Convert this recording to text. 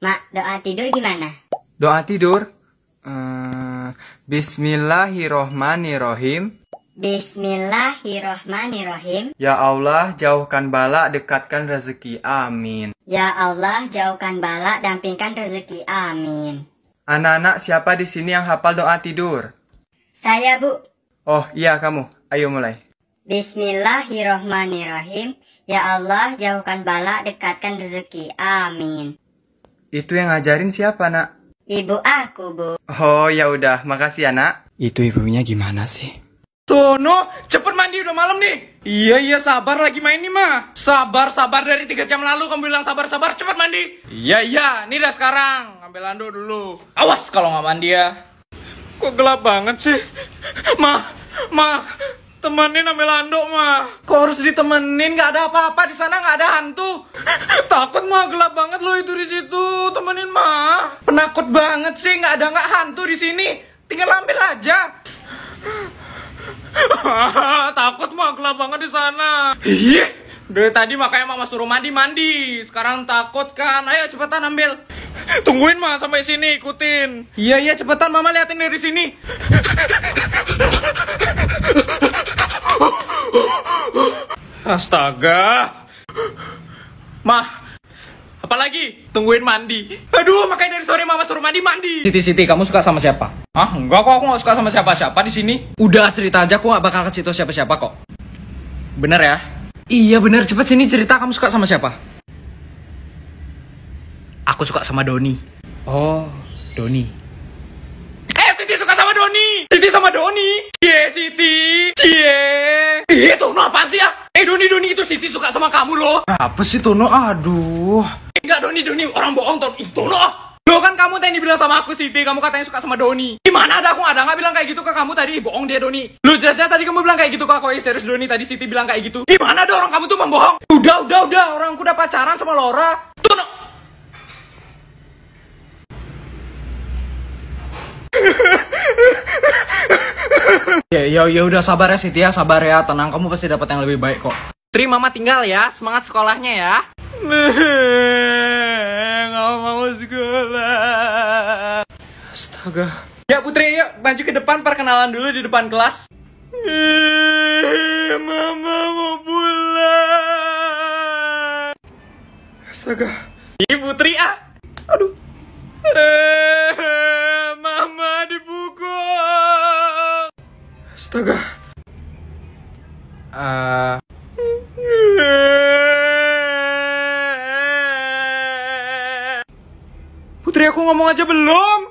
Mak, doa tidur gimana? Doa tidur? Uh, Bismillahirrohmanirrohim. Bismillahirrohmanirrohim. Ya Allah, jauhkan bala, dekatkan rezeki. Amin. Ya Allah, jauhkan bala, dampingkan rezeki. Amin. Anak-anak, siapa di sini yang hafal doa tidur? Saya, Bu. Oh, iya kamu. Ayo mulai. Bismillahirrohmanirrohim. Ya Allah, jauhkan bala, dekatkan rezeki. Amin. Itu yang ngajarin siapa, Nak? Ibu aku, Bu. Oh, ya udah. Makasih ya, Nak. Itu ibunya gimana sih? Tono, cepet mandi udah malam nih. Iya iya sabar lagi main nih mah. Sabar sabar dari tiga jam lalu kamu bilang sabar sabar cepet mandi. Iya iya, ini udah sekarang. Ambil handuk dulu. Awas kalau nggak mandi ya. Kok gelap banget sih? Mah, mah, Temenin sama Lando mah. Kok harus ditemenin? Gak ada apa-apa di sana gak ada hantu. Takut mah gelap banget lo itu di situ. Temenin mah. Penakut banget sih gak ada gak hantu di sini. Tinggal ambil aja. Takut mah gelap banget di sana. Iya. Dari tadi makanya mama suruh mandi mandi. Sekarang takut kan? Ayo cepetan ambil. Tungguin mah sampai sini ikutin. Iya iya cepetan mama liatin dari sini. Astaga. Mah, apalagi tungguin mandi. Aduh, makanya dari sore mama suruh mandi mandi. Siti Siti, kamu suka sama siapa? Ah, enggak kok, aku nggak suka sama siapa-siapa di sini. Udah cerita aja, aku nggak bakal kasih tau siapa-siapa kok. Bener ya? Iya bener, cepet sini cerita kamu suka sama siapa? Aku suka sama Doni. Oh, Doni. Doni Doni itu Siti suka sama kamu loh. Apa sih Tono? Aduh. Enggak Doni Doni orang bohong Tono. Itu loh. Lo kan kamu tadi bilang sama aku Siti, kamu katanya suka sama Doni. Gimana ada aku ada nggak bilang kayak gitu ke kamu tadi? Bohong dia Doni. Lo jelasnya tadi kamu bilang kayak gitu ke aku, serius Doni tadi Siti bilang kayak gitu. Gimana ada orang kamu tuh membohong? Udah udah udah orangku udah pacaran sama Laura. Tono. ya ya ya udah sabar ya Siti ya sabar ya tenang kamu pasti dapat yang lebih baik kok Tri mama tinggal ya, semangat sekolahnya ya. Nggak mau sekolah. Astaga. Ya Putri, yuk maju ke depan perkenalan dulu di depan kelas. Mama mau pulang. Astaga. Ih Putri ah. Aduh. Mama dipukul. Astaga. Uh, Putri aku ngomong aja belum.